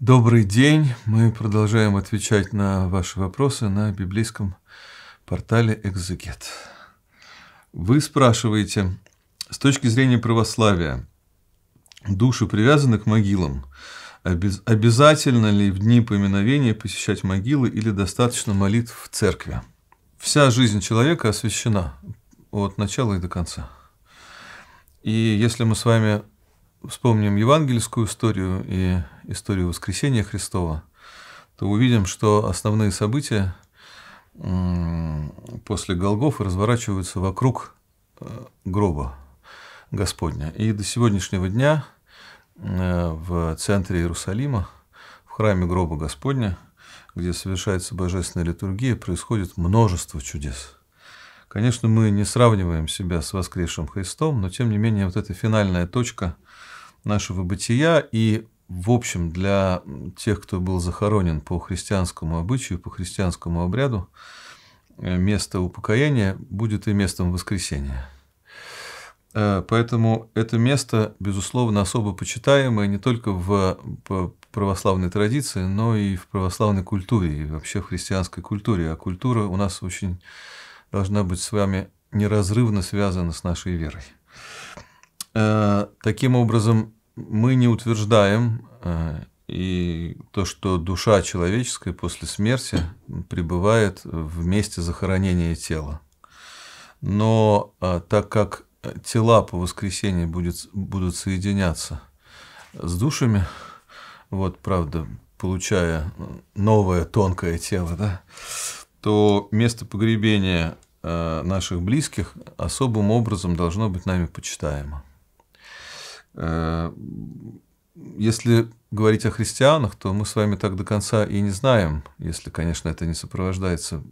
Добрый день. Мы продолжаем отвечать на ваши вопросы на библейском портале «Экзегет». Вы спрашиваете, с точки зрения православия, души привязаны к могилам, обязательно ли в дни поминовения посещать могилы или достаточно молитв в церкви? Вся жизнь человека освящена от начала и до конца. И если мы с вами вспомним евангельскую историю и историю воскресения Христова, то увидим, что основные события после Голгофы разворачиваются вокруг э, гроба Господня. И до сегодняшнего дня э, в центре Иерусалима, в храме гроба Господня, где совершается божественная литургия, происходит множество чудес. Конечно, мы не сравниваем себя с воскресшим Христом, но тем не менее вот эта финальная точка – нашего бытия и в общем, для тех, кто был захоронен по христианскому обычаю, по христианскому обряду, э, место упокоения будет и местом воскресения. Э, поэтому это место, безусловно, особо почитаемое не только в православной традиции, но и в православной культуре, и вообще в христианской культуре. А культура у нас очень должна быть с вами неразрывно связана с нашей верой. Э, таким образом, мы не утверждаем э, и то, что душа человеческая после смерти пребывает в месте захоронения тела. Но э, так как тела по воскресенье будет, будут соединяться с душами, вот правда, получая новое тонкое тело, да, то место погребения э, наших близких особым образом должно быть нами почитаемо. Э, если говорить о христианах, то мы с вами так до конца и не знаем, если, конечно, это не сопровождается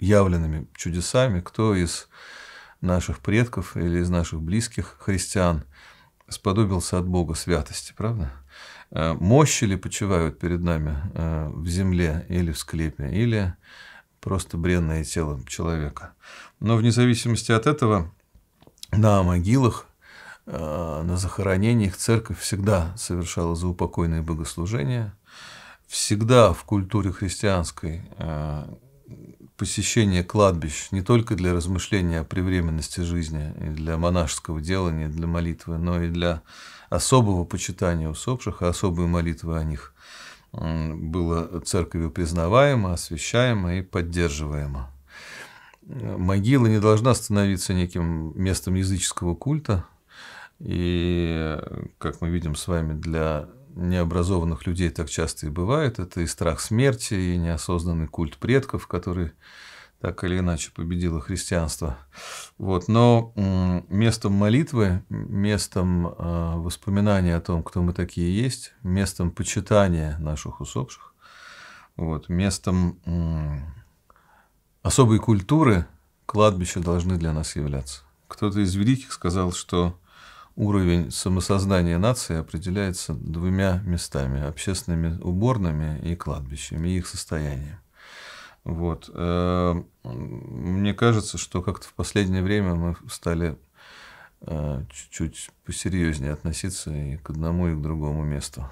явленными чудесами, кто из наших предков или из наших близких христиан сподобился от Бога святости, правда? Э, мощи ли почивают перед нами э, в земле или в склепе, или просто бренное тело человека. Но вне зависимости от этого, на могилах Э, на захоронениях церковь всегда совершала заупокойные богослужения, всегда в культуре христианской э, посещение кладбищ не только для размышления о привременности жизни, и для монашеского делания, для молитвы, но и для особого почитания усопших, и а особой молитвы о них было церковью признаваемо, освящаемо и поддерживаемо. Могила не должна становиться неким местом языческого культа – и, как мы видим с вами, для необразованных людей так часто и бывает. Это и страх смерти, и неосознанный культ предков, который так или иначе победило христианство. Вот. Но местом молитвы, местом а, воспоминания о том, кто мы такие есть, местом почитания наших усопших, вот, местом особой культуры кладбища должны для нас являться. Кто-то из великих сказал, что уровень самосознания нации определяется двумя местами – общественными уборными и кладбищами, и их состоянием. Вот. Э, мне кажется, что как-то в последнее время мы стали э, чуть-чуть посерьезнее относиться и к одному, и к другому месту.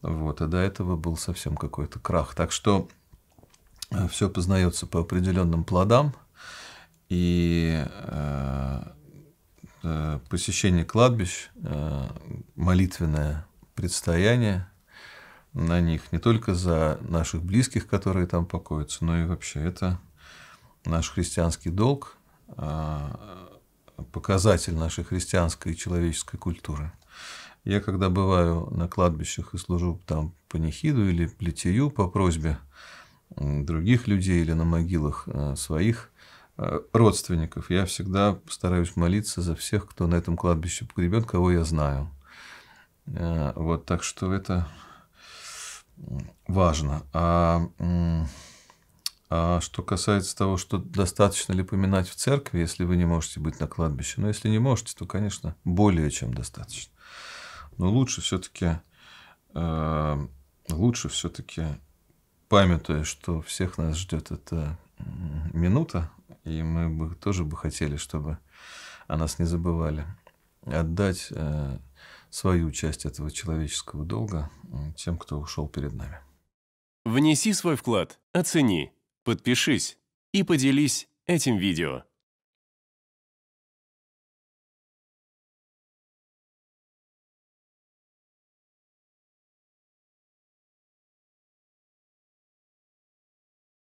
Вот. А до этого был совсем какой-то крах. Так что э, все познается по определенным плодам. И Э, посещение кладбищ, э, молитвенное предстояние на них не только за наших близких, которые там покоятся, но и вообще это наш христианский долг, а, показатель нашей христианской и человеческой культуры. Я когда бываю на кладбищах и служу там по нехиду или плетею по просьбе других людей или на могилах э, своих Э, родственников. Я всегда стараюсь молиться за всех, кто на этом кладбище погребен, кого я знаю. Э, вот, так что это важно. А, а что касается того, что достаточно ли поминать в церкви, если вы не можете быть на кладбище, но ну, если не можете, то, конечно, более чем достаточно. Но лучше все-таки э, лучше все-таки памятуя, что всех нас ждет эта минута и мы бы тоже бы хотели, чтобы о нас не забывали. Отдать э, свою часть этого человеческого долга тем, кто ушел перед нами. Внеси свой вклад, оцени, подпишись и поделись этим видео.